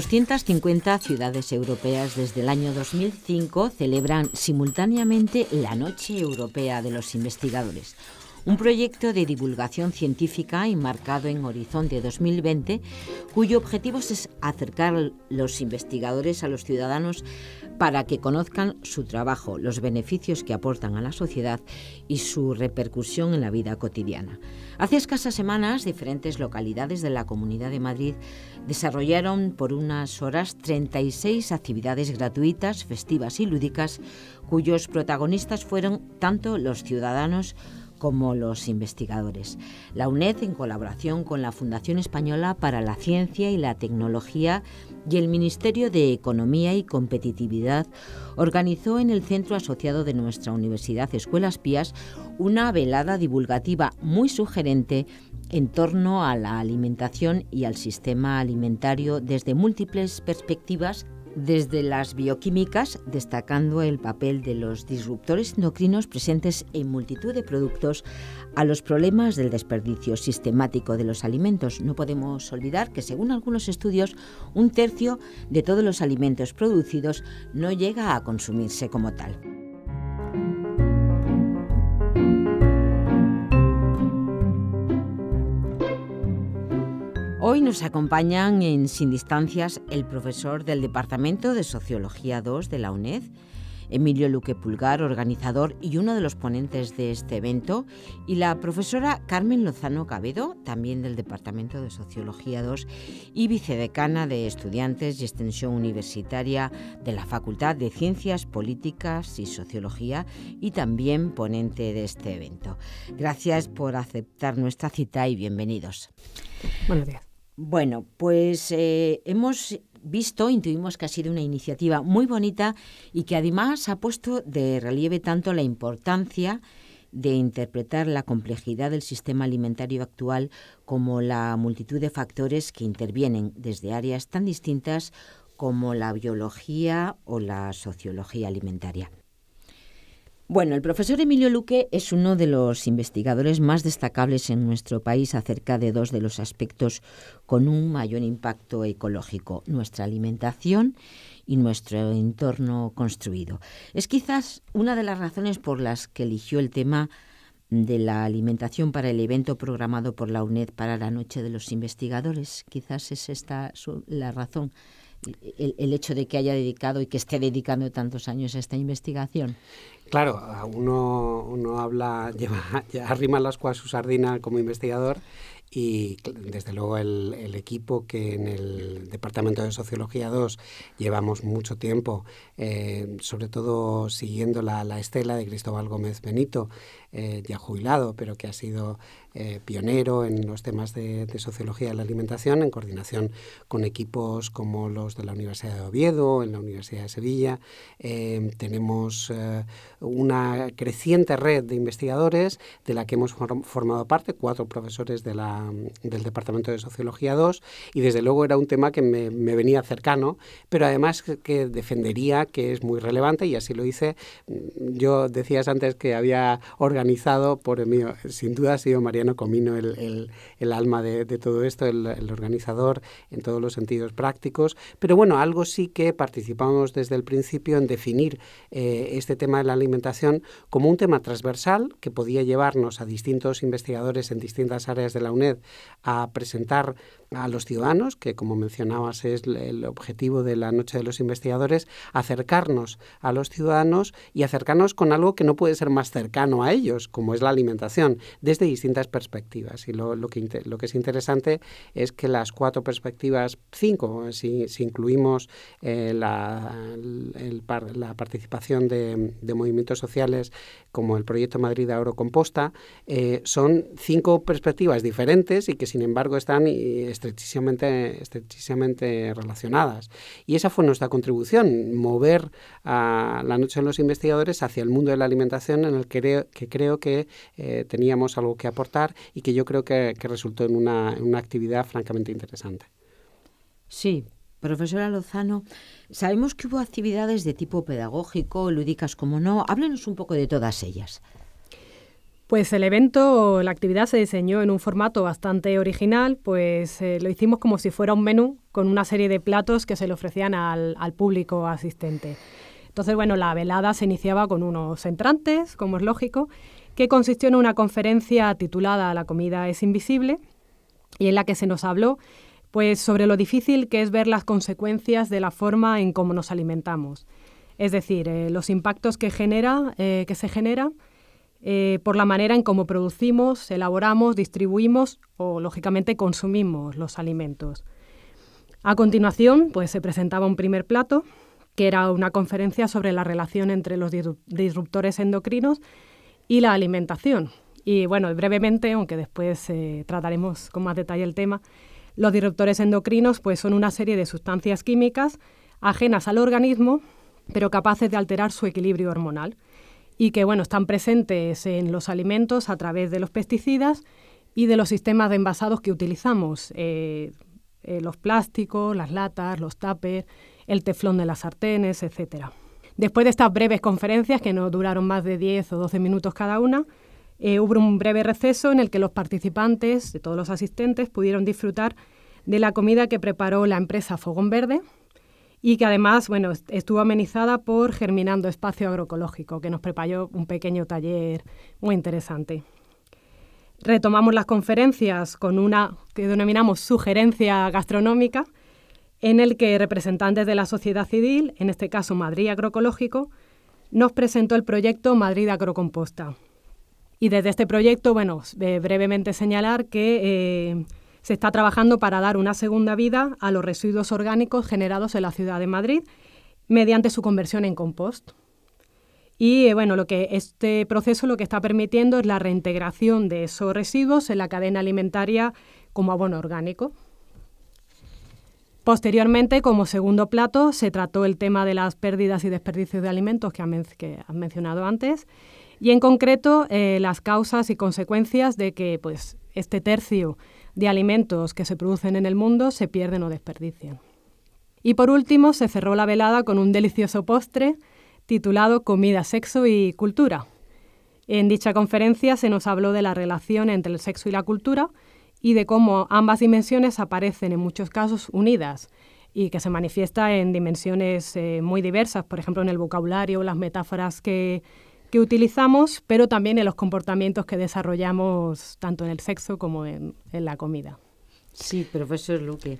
250 ciudades europeas desde el año 2005 celebran simultáneamente la Noche Europea de los Investigadores, un proyecto de divulgación científica enmarcado en Horizonte 2020, cuyo objetivo es acercar los investigadores a los ciudadanos para que conozcan su trabajo, los beneficios que aportan a la sociedad y su repercusión en la vida cotidiana. Hace escasas semanas, diferentes localidades de la Comunidad de Madrid desarrollaron por unas horas 36 actividades gratuitas, festivas y lúdicas, cuyos protagonistas fueron tanto los ciudadanos como los investigadores. La UNED, en colaboración con la Fundación Española para la Ciencia y la Tecnología y el Ministerio de Economía y Competitividad, organizó en el centro asociado de nuestra Universidad Escuelas Pías una velada divulgativa muy sugerente en torno a la alimentación y al sistema alimentario desde múltiples perspectivas desde las bioquímicas, destacando el papel de los disruptores endocrinos presentes en multitud de productos, a los problemas del desperdicio sistemático de los alimentos. No podemos olvidar que, según algunos estudios, un tercio de todos los alimentos producidos no llega a consumirse como tal. Hoy nos acompañan en Sin Distancias el profesor del Departamento de Sociología 2 de la UNED, Emilio Luque Pulgar, organizador y uno de los ponentes de este evento, y la profesora Carmen Lozano Cabedo, también del Departamento de Sociología 2 y vicedecana de Estudiantes y Extensión Universitaria de la Facultad de Ciencias Políticas y Sociología y también ponente de este evento. Gracias por aceptar nuestra cita y bienvenidos. Buenos días. Bueno, pues eh, hemos visto, intuimos que ha sido una iniciativa muy bonita y que además ha puesto de relieve tanto la importancia de interpretar la complejidad del sistema alimentario actual como la multitud de factores que intervienen desde áreas tan distintas como la biología o la sociología alimentaria. Bueno, el profesor Emilio Luque es uno de los investigadores más destacables en nuestro país acerca de dos de los aspectos con un mayor impacto ecológico, nuestra alimentación y nuestro entorno construido. Es quizás una de las razones por las que eligió el tema de la alimentación para el evento programado por la UNED para la Noche de los Investigadores. Quizás es esta la razón el, hecho de que haya dedicado y que esté dedicando tantos años a esta investigación? Claro, uno, uno habla, lleva, arrima las a su sardina como investigador y desde luego el, equipo que en el Departamento de Sociología 2 llevamos mucho tiempo, eh, sobre todo siguiendo la, estela de Cristóbal Gómez Benito, ya eh, jubilado, pero que ha sido eh, pionero en los temas de, sociología de la alimentación, en coordinación con equipos como los de la Universidad de Oviedo, en la Universidad de Sevilla. Em, tenemos eh, una creciente red de investigadores de la que hemos formado parte, cuatro profesores de del Departamento de Sociología 2, y desde luego era un tema que me, me venía cercano, pero además que defendería que es muy relevante y así lo hice. Yo decías antes que había organizado organizado por mí, sin duda ha sido Mariano Comino el, alma de, todo esto, el, organizador en todos los sentidos prácticos. Pero bueno, algo sí que participamos desde el principio en definir eh, este tema de la alimentación como un tema transversal que podía llevarnos a distintos investigadores en distintas áreas de la UNED a presentar a los ciudadanos, que como mencionabas es el objetivo de la Noche de los Investigadores, acercarnos a los ciudadanos y acercarnos con algo que no puede ser más cercano a ellos como es la alimentación, desde distintas perspectivas. Y lo, que, es interesante es que las cuatro perspectivas, cinco, si, incluimos eh, la, participación de movimientos sociales como el proyecto Madrid Agrocomposta, eh, son cinco perspectivas diferentes y que sin embargo están eh, estrechísimamente, relacionadas. Y esa fue nuestra contribución, mover a la noche de los investigadores hacia el mundo de la alimentación en el que, creo que, eh, teníamos algo que aportar y que yo creo que, resultó en una, en una actividad francamente interesante. Sí, profesora Lozano. Sabemos que hubo actividades de tipo pedagógico, lúdicas como no. Háblenos un poco de todas ellas. Pues el evento, la actividad se diseñó en un formato bastante original, pues eh, lo hicimos como si fuera un menú con una serie de platos que se le ofrecían al, al público asistente. Entonces, bueno, la velada se iniciaba con unos entrantes, como es lógico, que consistió en una conferencia titulada La comida es invisible y en la que se nos habló pues sobre lo difícil que es ver las consecuencias de la forma en cómo nos alimentamos. Es decir, eh, los impactos que, genera, eh, que se genera eh, por la manera en cómo producimos, elaboramos, distribuimos o, lógicamente, consumimos los alimentos. A continuación, pues se presentaba un primer plato, que era una conferencia sobre la relación entre los disruptores endocrinos y la alimentación. Y bueno, brevemente, aunque después trataremos con más detalle el tema, los disruptores endocrinos pues, son una serie de sustancias químicas ajenas al organismo, pero capaces de alterar su equilibrio hormonal y que bueno, están presentes en los alimentos a través de los pesticidas y de los sistemas de envasados que utilizamos, eh, eh, los plásticos, las latas, los tapers, el teflón de las sartenes, etc. Después de estas breves conferencias, que no duraron más de 10 o 12 minutos cada una, eh, hubo un breve receso en el que los participantes, de todos los asistentes, pudieron disfrutar de la comida que preparó la empresa Fogón Verde y que además bueno, estuvo amenizada por Germinando Espacio Agroecológico, que nos preparó un pequeño taller muy interesante. Retomamos las conferencias con una que denominamos sugerencia gastronómica, en el que representantes de la sociedad civil, en este caso Madrid Agroecológico, nos presentó el proyecto Madrid Agrocomposta, y desde este proyecto, bueno, brevemente señalar que eh, se está trabajando para dar una segunda vida a los residuos orgánicos generados en la ciudad de Madrid mediante su conversión en compost. Y eh, bueno, lo que este proceso lo que está permitiendo es la reintegración de esos residuos en la cadena alimentaria como abono orgánico. Posteriormente, como segundo plato, se trató el tema de las pérdidas y desperdicios de alimentos que, han que han mencionado antes y en concreto eh, las causas y consecuencias de que pues, este tercio de alimentos que se producen en el mundo se pierden o desperdician. Y por último, se cerró la velada con un delicioso postre titulado Comida, Sexo y Cultura. En dicha conferencia se nos habló de la relación entre el sexo y la cultura y de cómo ambas dimensiones aparecen en muchos casos unidas y que se manifiesta en dimensiones eh, muy diversas, por ejemplo en el vocabulario, las metáforas que, que utilizamos, pero también en los comportamientos que desarrollamos tanto en el sexo como en, la comida. Sí, profesor Luque.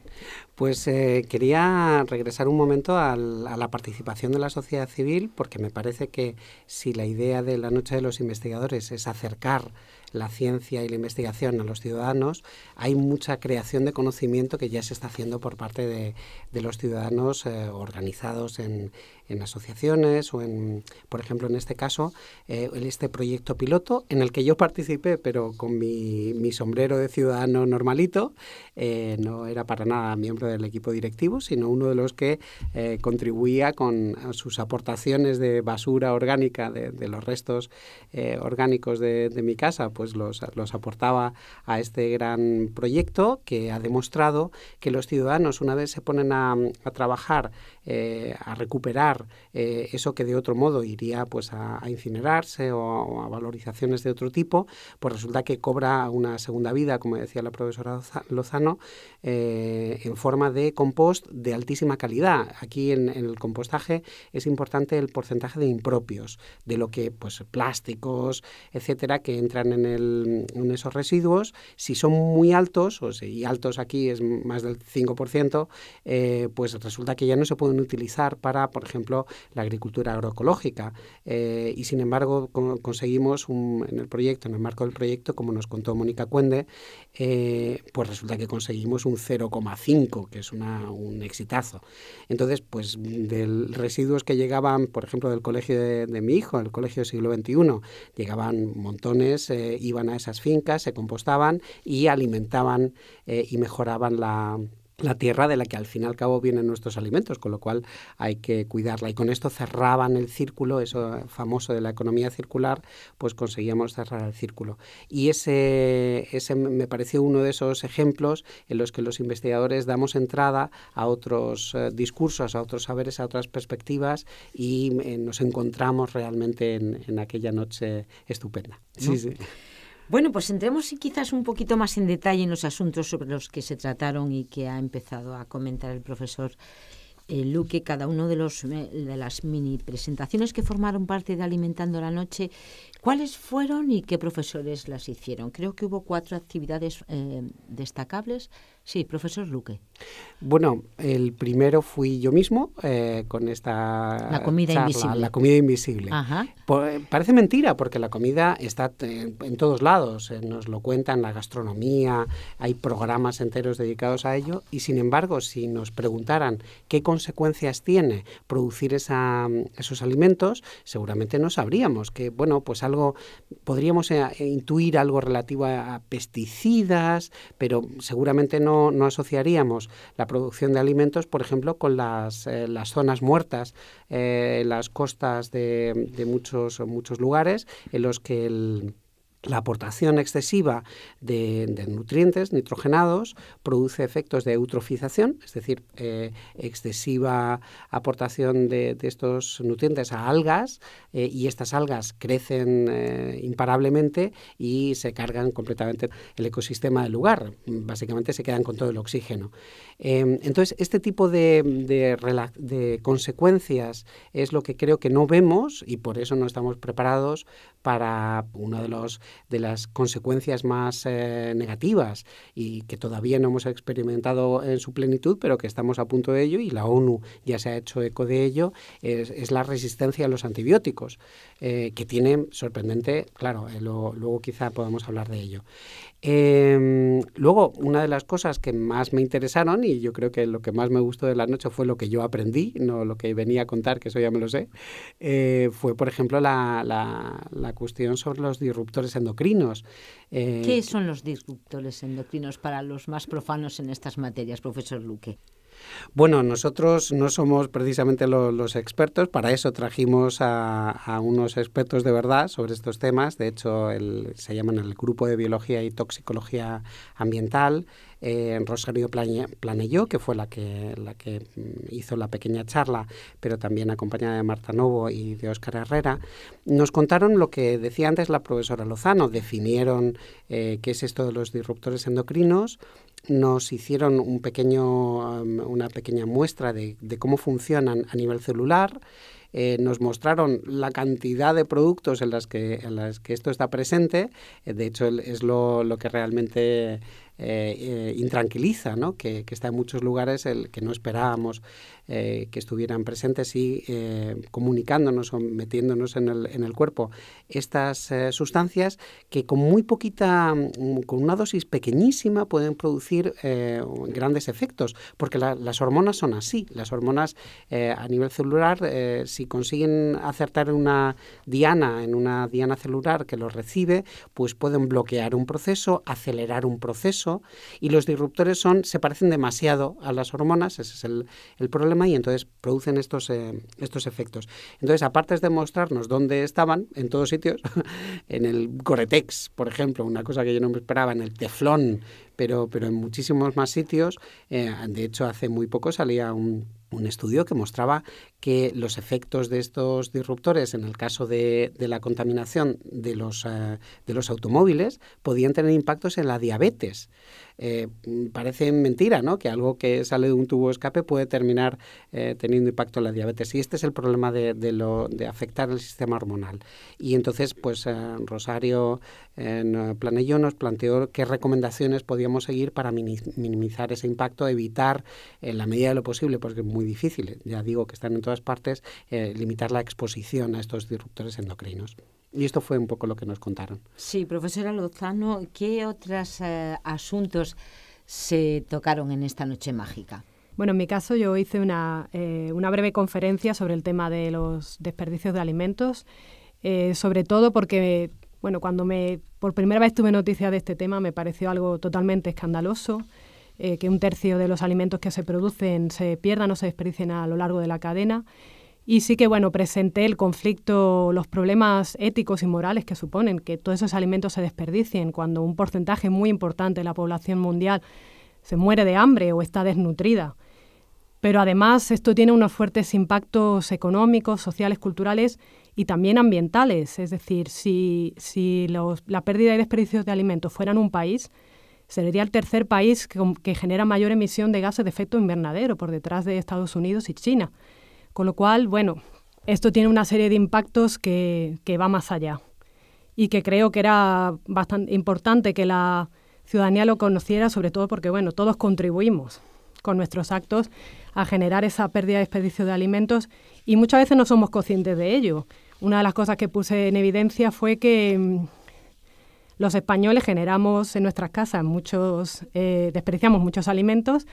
Pues eh, quería regresar un momento a la participación de la sociedad civil, porque me parece que si la idea de la Noche de los Investigadores es acercar la ciencia y la investigación a los ciudadanos, hay mucha creación de conocimiento que ya se está haciendo por parte de, los ciudadanos eh, organizados en, asociaciones o en, por ejemplo, en este caso, eh, en este proyecto piloto en el que yo participé, pero con mi, sombrero de ciudadano normalito, eh, no era para nada miembro del equipo directivo, sino uno de los que contribuía con sus aportaciones de basura orgánica, de, los restos orgánicos de, mi casa, pues pues, los, aportaba a este gran proyecto que ha demostrado que los ciudadanos, una vez se ponen a, trabajar, eh, a recuperar eh, eso que de otro modo iría pues a, incinerarse o, a valorizaciones de otro tipo, pues resulta que cobra una segunda vida, como decía la profesora Lozano, eh, en forma de compost de altísima calidad. Aquí en, en, el compostaje es importante el porcentaje de impropios, de lo que pues plásticos, etcétera, que entran en el en esos residuos. Si son muy altos, o si, y altos aquí es más del 5%, eh, pues resulta que ya no se pueden utilizar para, por ejemplo, la agricultura agroecológica. Eh, y sin embargo, conseguimos un, en el proyecto, en el marco del proyecto, como nos contó Mónica Cuende, eh, pues resulta que conseguimos un 0,5, que es un exitazo. Entonces, pues de residuos que llegaban, por ejemplo, del colegio de, mi hijo, el colegio del siglo XXI, llegaban montones iban a esas fincas, se compostaban y alimentaban eh, y mejoraban la, tierra de la que al fin y al cabo vienen nuestros alimentos, con lo cual hay que cuidarla. Y con esto cerraban el círculo, eso famoso de la economía circular, pues conseguíamos cerrar el círculo. Y ese, ese me pareció uno de esos ejemplos en los que los investigadores damos entrada a otros eh, discursos, a otros saberes, a otras perspectivas y eh, nos encontramos realmente en, aquella noche estupenda. sí. Bueno, pues entremos quizás un poquito más en detalle en los asuntos sobre los que se trataron y que ha empezado a comentar el profesor eh, Luque. Cada uno de, los, eh, de las mini presentaciones que formaron parte de Alimentando la Noche, ¿cuáles fueron y qué profesores las hicieron? Creo que hubo cuatro actividades eh, destacables Sí, profesor Luque. Bueno, el primero fui yo mismo eh, con esta la comida invisible. La comida invisible. Ajá. Eh, parece mentira porque la comida está en todos lados, eh, nos lo cuentan la gastronomía, hay programas enteros dedicados a ello y sin embargo si nos preguntaran qué consecuencias tiene producir esa, esos alimentos, seguramente no sabríamos que bueno pues algo podríamos intuir algo relativo a pesticidas, pero seguramente no no, asociaríamos la producción de alimentos, por ejemplo, con las, eh, zonas muertas, eh, las costas de, de muchos, muchos lugares en los que el la aportación excesiva de, nutrientes nitrogenados produce efectos de eutrofización, es decir, eh, excesiva aportación de, estos nutrientes a algas eh, y estas algas crecen eh, imparablemente y se cargan completamente el ecosistema del lugar. Básicamente se quedan con todo el oxígeno. Em, entonces, este tipo de consecuencias es lo que creo que no vemos y por eso no estamos preparados para uno de los de las consecuencias más eh, negativas y que todavía no hemos experimentado en su plenitud, pero que estamos a punto de ello y la ONU ya se ha hecho eco de ello, es, la resistencia a los antibióticos, eh, que tiene sorprendente, claro, eh, luego quizá podamos hablar de ello. Eh, luego, una de las cosas que más me interesaron y yo creo que lo que más me gustó de la noche fue lo que yo aprendí, no lo que venía a contar, que eso ya me lo sé, eh, fue, por ejemplo, la, cuestión sobre los disruptores endocrinos. Eh, ¿Qué son los disruptores endocrinos para los más profanos en estas materias, profesor Luque? Bueno, nosotros no somos precisamente los, expertos, para eso trajimos a, unos expertos de verdad sobre estos temas, de hecho se llaman el Grupo de Biología y Toxicología Ambiental, en eh, Rosario Planelló, que fue la que, la que mm, hizo la pequeña charla, pero también acompañada de Marta Novo y de Óscar Herrera, nos contaron lo que decía antes la profesora Lozano, definieron eh, qué es esto de los disruptores endocrinos, nos hicieron un pequeño, um, una pequeña muestra de, cómo funcionan a nivel celular, eh, nos mostraron la cantidad de productos en las que, las que esto está presente. de hecho, es lo que realmente eh, eh, intranquiliza, ¿no? Que, que, está en muchos lugares el que no esperábamos. Eh, que estuvieran presentes y eh, comunicándonos o metiéndonos en el, en el cuerpo estas eh, sustancias que con muy poquita, mm, con una dosis pequeñísima pueden producir grandes efectos, porque las hormonas son así, las hormonas a nivel celular, si consiguen acertar una diana, en una diana celular que los recibe, pues pueden bloquear un proceso, acelerar un proceso, y los disruptores son, se parecen demasiado a las hormonas, ese es el, el problema y entonces producen estos, eh, estos efectos. Entonces, aparte de mostrarnos dónde estaban, en todos sitios, en el Coretex, por ejemplo, una cosa que yo no me esperaba, en el Teflón, pero, pero en muchísimos más sitios. Eh, de hecho, hace muy poco salía un, un estudio que mostraba que los efectos de estos disruptores, en el caso de, la contaminación de los, eh, de los automóviles, podían tener impactos en la diabetes. Eh, parece mentira, ¿no? Que algo que sale de un tubo de escape puede terminar eh, teniendo impacto en la diabetes. Y este es el problema de, afectar el sistema hormonal. Y entonces, pues Rosario Planello nos planteó qué recomendaciones podíamos seguir para minimizar ese impacto, evitar en la medida de lo posible, porque es muy difícil. Ya digo que están en partes, eh, limitar la exposición a estos disruptores endocrinos. Y esto fue un poco lo que nos contaron. Sí, profesora Lozano, ¿qué otros eh, asuntos se tocaron en esta noche mágica? Bueno, en mi caso yo hice una, eh, una breve conferencia sobre el tema de los desperdicios de alimentos, sobre todo porque, bueno, cuando me, por primera vez tuve noticia de este tema me pareció algo totalmente escandaloso. Eh, que un tercio de los alimentos que se producen se pierdan o se desperdicien a lo largo de la cadena. Y sí que, bueno, presenté el conflicto, los problemas éticos y morales que suponen que todos esos alimentos se desperdicien cuando un porcentaje muy importante de la población mundial se muere de hambre o está desnutrida. Pero además esto tiene unos fuertes impactos económicos, sociales, culturales y también ambientales. Es decir, si, la pérdida y desperdicios de alimentos fueran un país, Sería el tercer país que, genera mayor emisión de gases de efecto invernadero por detrás de Estados Unidos y China. Con lo cual, bueno, esto tiene una serie de impactos que, va más allá y que creo que era bastante importante que la ciudadanía lo conociera, sobre todo porque, bueno, todos contribuimos con nuestros actos a generar esa pérdida de desperdicio de alimentos y muchas veces no somos conscientes de ello. Una de las cosas que puse en evidencia fue que mm, los españoles generamos en nuestras casas muchos, eh, despreciamos muchos alimentos,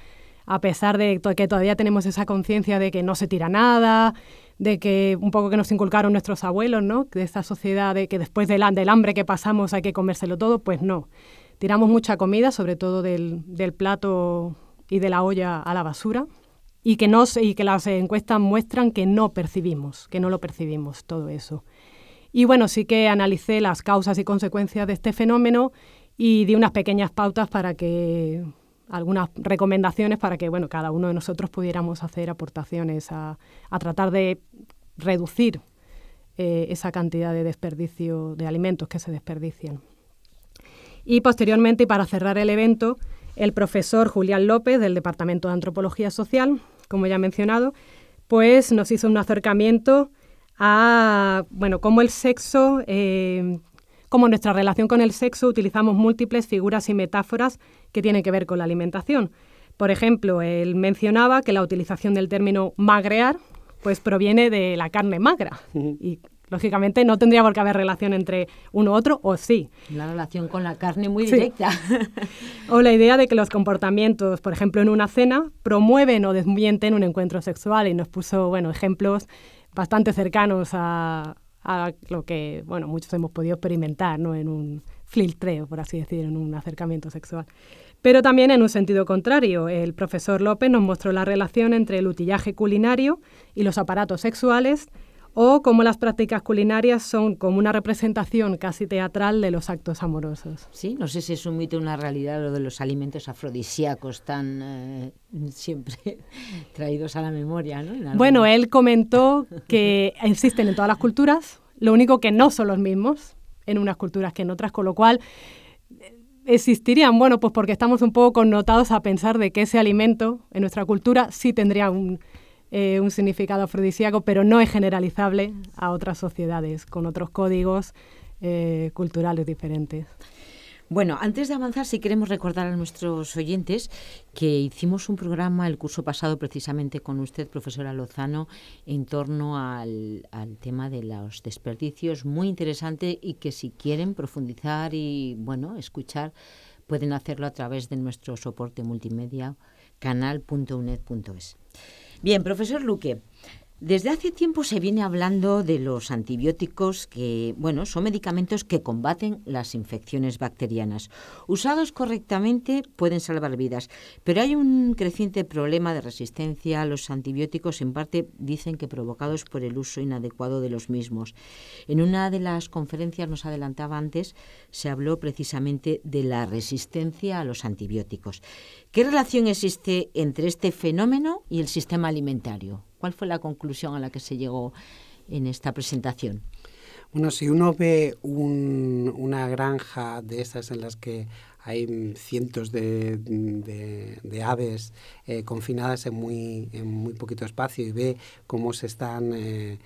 a pesar de que todavía tenemos esa conciencia de que no se tira nada, de que un poco que nos inculcaron nuestros abuelos, ¿no? De esta sociedad de que después del, hambre que pasamos hay que comérselo todo, pues no. Tiramos mucha comida, sobre todo del, del plato y de la olla a la basura y que, nos, y que las encuestas muestran que no percibimos, que no lo percibimos todo eso. Y bueno, sí que analicé las causas y consecuencias de este fenómeno y di unas pequeñas pautas para que algunas recomendaciones para que bueno, cada uno de nosotros pudiéramos hacer aportaciones a, a tratar de reducir eh, esa cantidad de desperdicio de alimentos que se desperdician. Y posteriormente, y para cerrar el evento, el profesor Julián López del Departamento de Antropología Social, como ya he mencionado, pues nos hizo un acercamiento a, ah, bueno, cómo el sexo, eh, nuestra relación con el sexo utilizamos múltiples figuras y metáforas que tienen que ver con la alimentación. Por ejemplo, él mencionaba que la utilización del término magrear pues proviene de la carne magra y lógicamente no tendría por qué haber relación entre uno u otro, o sí. La relación con la carne muy directa. O la idea de que los comportamientos, por ejemplo, en una cena, promueven o desmienten un encuentro sexual y nos puso, bueno, ejemplos bastante cercanos a, a lo que bueno, muchos hemos podido experimentar ¿no? en un filtreo, por así decir, en un acercamiento sexual. Pero también en un sentido contrario, el profesor López nos mostró la relación entre el utillaje culinario y los aparatos sexuales o como las prácticas culinarias son como una representación casi teatral de los actos amorosos. Sí, no sé si es un mito una realidad lo de los alimentos afrodisíacos tan eh, siempre traídos a la memoria. Bueno, él comentó que existen en todas las culturas, lo único que no son los mismos en unas culturas que en otras, con lo cual eh, existirían, bueno, pues porque estamos un poco connotados a pensar de que ese alimento en nuestra cultura sí tendría un eh, un significado afrodisíaco, pero no es generalizable a otras sociedades con otros códigos eh, culturales diferentes. Bueno, antes de avanzar, si queremos recordar a nuestros oyentes que hicimos un programa el curso pasado precisamente con usted, profesora Lozano, en torno al, tema de los desperdicios, muy interesante y que si quieren profundizar y, bueno, escuchar, pueden hacerlo a través de nuestro soporte multimedia canal.uned.es. Bien, profesor Luque, desde hace tiempo se viene hablando de los antibióticos que, bueno, son medicamentos que combaten las infecciones bacterianas. Usados correctamente pueden salvar vidas, pero hay un creciente problema de resistencia a los antibióticos, en parte dicen que provocados por el uso inadecuado de los mismos. En una de las conferencias, nos adelantaba antes, se habló precisamente de la resistencia a los antibióticos. ¿Qué relación existe entre este fenómeno y el sistema alimentario? ¿Cuál fue la conclusión a la que se llegó en esta presentación? Bueno, si uno ve una granja de esas en las que hay cientos de, aves eh, confinadas en muy, poquito espacio y ve cómo se están... Eh,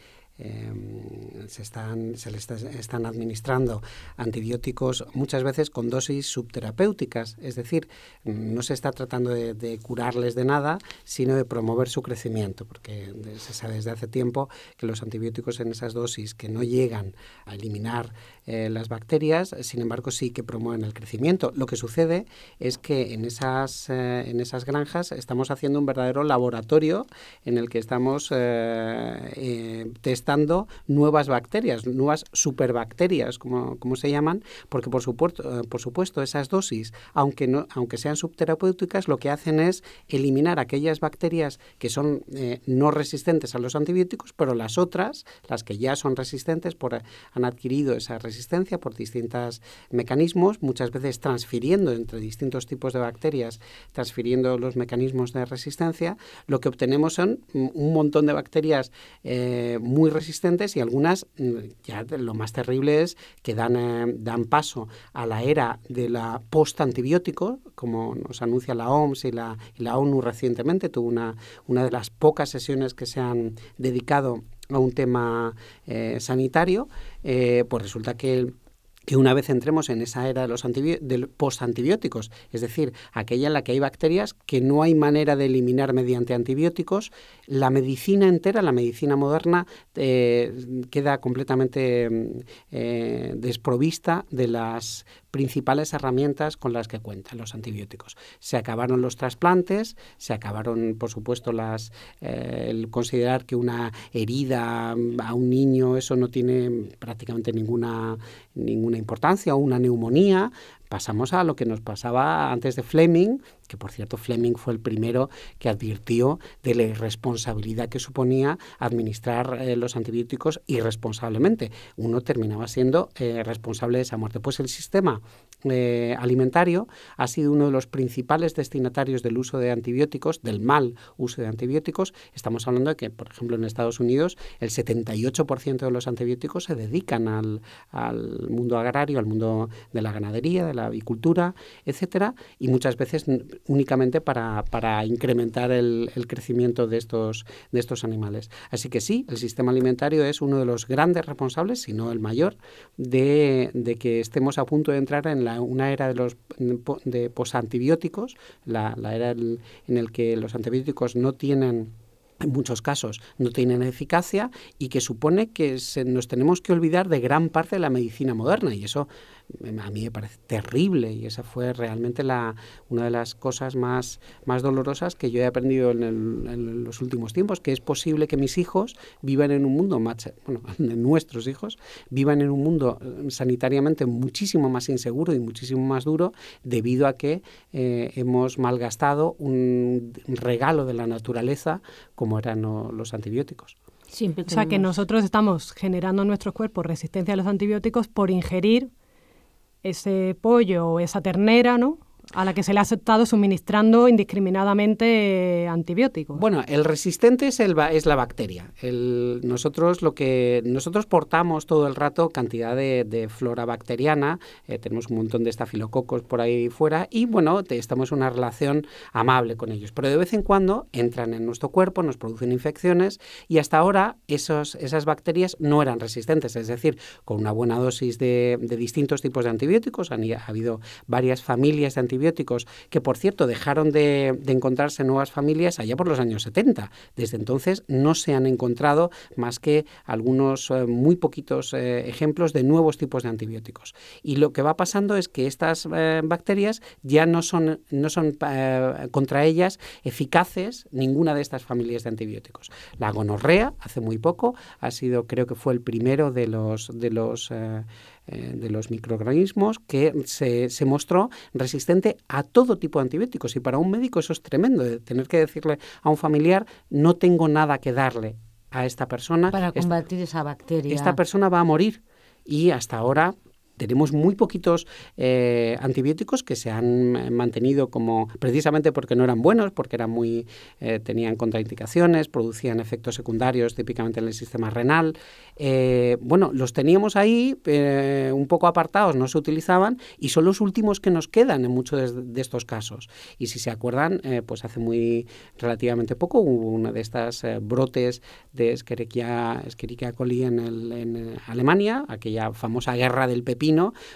Em, se, están, se le están administrando antibióticos muchas veces con dosis subterapéuticas, es decir, no se está tratando de curarles de nada, sino de promover su crecimiento, porque se sabe desde hace tiempo que los antibióticos en esas dosis que no llegan a eliminar eh, las bacterias, sin embargo, sí que promueven el crecimiento. Lo que sucede es que en esas, eh, en esas granjas estamos haciendo un verdadero laboratorio en el que estamos eh, testando nuevas bacterias, nuevas superbacterias, como, como se llaman, porque por supuesto, por supuesto esas dosis, aunque, no, aunque sean subterapéuticas, lo que hacen es eliminar aquellas bacterias que son no resistentes a los antibióticos, pero las otras, las que ya son resistentes, por, han adquirido esa resistencia, resistencia por distintos mecanismos, muchas veces transfiriendo entre distintos tipos de bacterias, transfiriendo los mecanismos de resistencia, lo que obtenemos son un montón de bacterias eh, muy resistentes y algunas, mm, ya lo más terrible es que dan, eh, dan paso a la era de la post-antibiótico, como nos anuncia la OMS y la, la ONU recientemente, tuvo una, una de las pocas sesiones que se han dedicado a un tema eh, sanitario, eh, pues resulta que una vez entremos en esa era de los post-antibióticos, es decir, aquella en la que hay bacterias que no hay manera de eliminar mediante antibióticos, la medicina entera, la medicina moderna, eh, queda completamente mm, desprovista de las principales herramientas con las que cuentan los antibióticos. Se acabaron los trasplantes, se acabaron, por supuesto, las eh, el considerar que una herida a un niño eso no tiene prácticamente ninguna ninguna importancia o una neumonía, pasamos a lo que nos pasaba antes de Fleming, que por cierto Fleming fue el primero que advirtió de la irresponsabilidad que suponía administrar eh, los antibióticos irresponsablemente. Uno terminaba siendo eh, responsable de esa muerte. Pues el sistema eh, alimentario ha sido uno de los principales destinatarios del uso de antibióticos, del mal uso de antibióticos. Estamos hablando de que, por ejemplo, en Estados Unidos el 78% de los antibióticos se dedican al, al mundo agrario, al mundo de la ganadería, de la la avicultura, etcétera, y muchas veces únicamente para, incrementar el, crecimiento de estos, de estos animales. Así que sí, el sistema alimentario es uno de los grandes responsables, si no el mayor, de, que estemos a punto de entrar en una era de los de posantibióticos, la, la era en el que los antibióticos no tienen en muchos casos no tienen eficacia y que supone que nos tenemos que olvidar de gran parte de la medicina moderna y eso a mí me parece terrible y esa fue realmente la, una de las cosas más, más dolorosas que yo he aprendido en, los últimos tiempos, que es posible que mis hijos vivan en un mundo más, bueno, nuestros hijos vivan en un mundo eh, sanitariamente muchísimo más inseguro y muchísimo más duro debido a que eh, hemos malgastado un regalo de la naturaleza como eran los antibióticos. o sea que nosotros estamos generando en nuestros cuerpos resistencia a los antibióticos por ingerir ese pollo o esa ternera, ¿no? a la que se le ha aceptado suministrando indiscriminadamente eh, antibióticos. Bueno, el resistente es, es la bacteria. nosotros lo que nosotros portamos todo el rato cantidad de, flora bacteriana, eh, tenemos un montón de estafilococos por ahí fuera y bueno, te, estamos en una relación amable con ellos. Pero de vez en cuando entran en nuestro cuerpo, nos producen infecciones y hasta ahora esos, esas bacterias no eran resistentes, es decir, con una buena dosis de, distintos tipos de antibióticos, han, ha habido varias familias de antibióticos antibióticos, que por cierto dejaron de, encontrarse nuevas familias allá por los años 70. Desde entonces no se han encontrado más que algunos eh, muy poquitos eh, ejemplos de nuevos tipos de antibióticos. Y lo que va pasando es que estas eh, bacterias ya no son, no son contra ellas eficaces ninguna de estas familias de antibióticos. La gonorrea, hace muy poco, ha sido, creo que fue el primero de los, de los eh, de los microorganismos que se, mostró resistente a todo tipo de antibióticos. Y para un médico eso es tremendo, tener que decirle a un familiar, no tengo nada que darle a esta persona. Para combatir esa bacteria. Esta persona va a morir. Y hasta ahora tenemos muy poquitos eh, antibióticos que se han eh, mantenido como precisamente porque no eran buenos, porque eran muy eh, tenían contraindicaciones, producían efectos secundarios típicamente en el sistema renal. bueno, los teníamos ahí un poco apartados, no se utilizaban y son los últimos que nos quedan en muchos de, estos casos. Y si se acuerdan, pues hace muy relativamente poco hubo una de estas brotes de Escherichia, coli en, en Alemania, aquella famosa guerra del pepino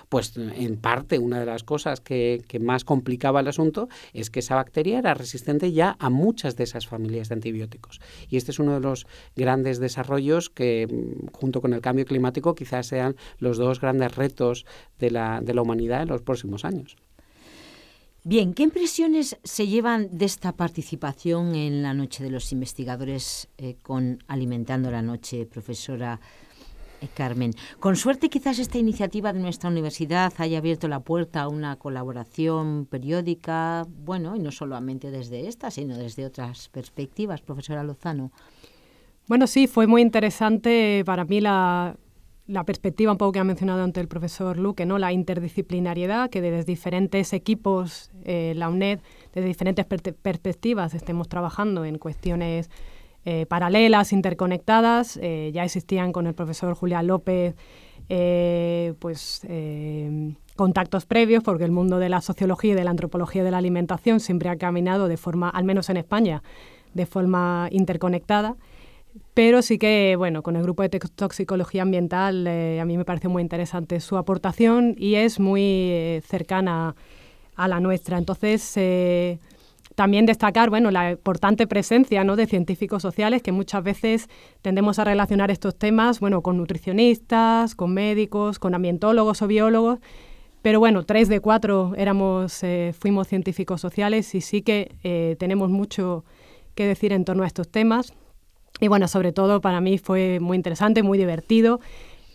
pues en parte una de las cosas que, más complicaba el asunto es que esa bacteria era resistente ya a muchas de esas familias de antibióticos. Y este es uno de los grandes desarrollos que, junto con el cambio climático, quizás sean los dos grandes retos de la, humanidad en los próximos años. Bien, ¿qué impresiones se llevan de esta participación en la Noche de los Investigadores eh, con Alimentando la Noche, profesora eh, Carmen. Con suerte quizás esta iniciativa de nuestra universidad haya abierto la puerta a una colaboración periódica, bueno, y no solamente desde esta, sino desde otras perspectivas, profesora Lozano. Bueno, sí, fue muy interesante para mí la, perspectiva un poco que ha mencionado ante el profesor Luque, ¿no? la interdisciplinariedad, que desde diferentes equipos, eh, la UNED, desde diferentes perspectivas estemos trabajando en cuestiones eh, paralelas, interconectadas. Eh, ya existían con el profesor Julián López eh, pues, contactos previos, porque el mundo de la sociología y de la antropología de la alimentación siempre ha caminado de forma, al menos en España, de forma interconectada. Pero sí que, bueno, con el grupo de toxicología ambiental a mí me parece muy interesante su aportación y es muy cercana a la nuestra. Entonces, también destacar, bueno, la importante presencia ¿no? de científicos sociales que muchas veces tendemos a relacionar estos temas, bueno, con nutricionistas, con médicos, con ambientólogos o biólogos, pero bueno, tres de cuatro éramos, eh, fuimos científicos sociales y sí que eh, tenemos mucho que decir en torno a estos temas. Y bueno, sobre todo para mí fue muy interesante, muy divertido.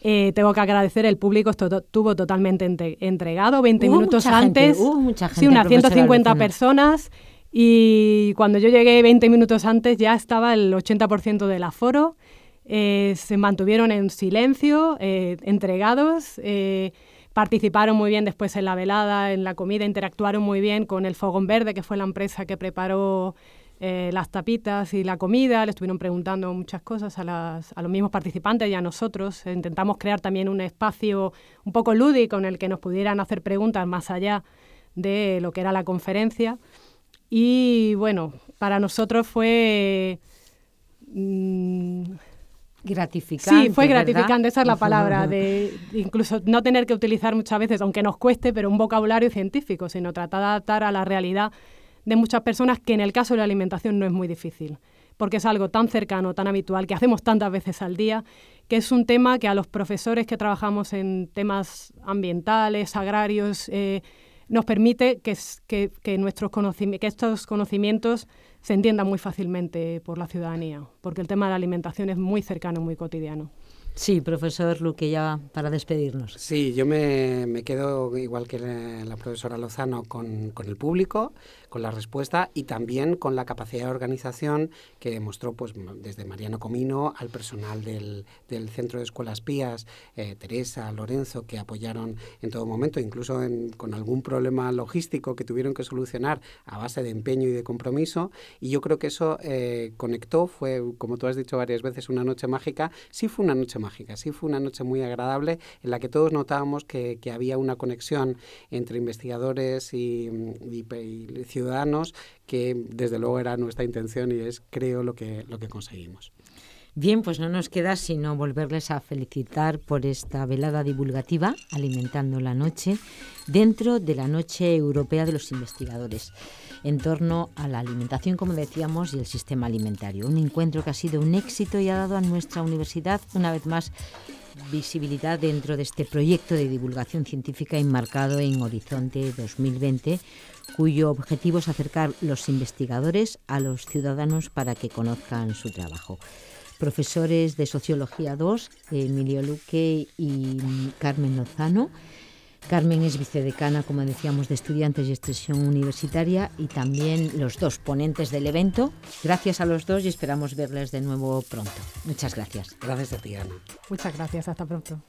Eh, tengo que agradecer, el público estuvo totalmente entregado, 20 minutos antes. mucha gente, sí, unas 150 personas. Y cuando yo llegué 20 minutos antes ya estaba el 80% del aforo. Eh, se mantuvieron en silencio, eh, entregados, eh, participaron muy bien después en la velada, en la comida, interactuaron muy bien con el Fogón Verde, que fue la empresa que preparó las tapitas y la comida. Le estuvieron preguntando muchas cosas a, a los mismos participantes y a nosotros. Intentamos crear también un espacio un poco lúdico en el que nos pudieran hacer preguntas más allá de lo que era la conferencia. Y bueno, para nosotros fue... Mm, gratificante. Sí, fue gratificante, esa es la palabra, de incluso no tener que utilizar muchas veces, aunque nos cueste, pero un vocabulario científico, sino tratar de adaptar a la realidad de muchas personas que en el caso de la alimentación no es muy difícil, porque es algo tan cercano, tan habitual, que hacemos tantas veces al día, que es un tema que a los profesores que trabajamos en temas ambientales, agrarios, eh, nos permite que, nuestros conocimientos, que estos conocimientos se entiendan muy fácilmente por la ciudadanía, porque el tema de la alimentación es muy cercano, muy cotidiano. Sí, profesor Luque, ya para despedirnos. Sí, yo me, me quedo igual que la, profesora Lozano con, con, el público, con la respuesta y también con la capacidad de organización que demostró pues, desde Mariano Comino al personal del, del Centro de Escuelas Pías, eh, Teresa, Lorenzo, que apoyaron en todo momento, incluso con algún problema logístico que tuvieron que solucionar a base de empeño y de compromiso. Y yo creo que eso eh, conectó, fue, como tú has dicho varias veces, una noche mágica. Sí fue una noche mágica. Sí, fue una noche muy agradable en la que todos notábamos que, había una conexión entre investigadores y, y ciudadanos que desde luego era nuestra intención y es creo lo que, lo que conseguimos. Bien, pues no nos queda sino volverles a felicitar por esta velada divulgativa, Alimentando la Noche, dentro de la Noche Europea de los Investigadores, en torno a la alimentación, como decíamos, y el sistema alimentario. Un encuentro que ha sido un éxito y ha dado a nuestra universidad, una vez más, visibilidad dentro de este proyecto de divulgación científica enmarcado en Horizonte 2020 cuyo objetivo es acercar los investigadores a los ciudadanos para que conozcan su trabajo profesores de Sociología 2, Emilio Luque y Carmen Lozano. Carmen es vicedecana, como decíamos, de Estudiantes y Extensión Universitaria y también los dos ponentes del evento. Gracias a los dos y esperamos verles de nuevo pronto. Muchas gracias. Gracias a Muchas gracias. Hasta pronto.